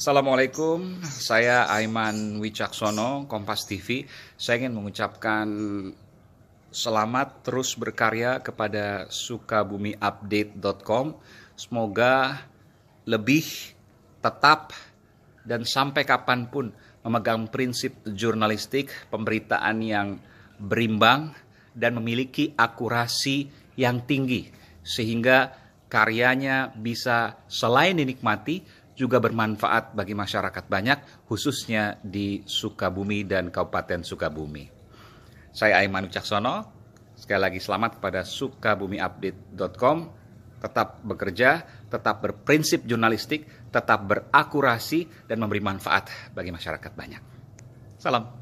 Assalamualaikum, saya Aiman Wicaksono, Kompas TV. Saya ingin mengucapkan selamat terus berkarya kepada sukabumiupdate.com. Semoga lebih tetap dan sampai kapanpun memegang prinsip jurnalistik, pemberitaan yang berimbang, dan memiliki akurasi yang tinggi. Sehingga karyanya bisa selain dinikmati juga bermanfaat bagi masyarakat banyak, khususnya di Sukabumi dan Kabupaten Sukabumi. Saya Aiman Ucaksono, sekali lagi selamat kepada sukabumiupdate.com. Tetap bekerja, tetap berprinsip jurnalistik, tetap berakurasi, dan memberi manfaat bagi masyarakat banyak. Salam.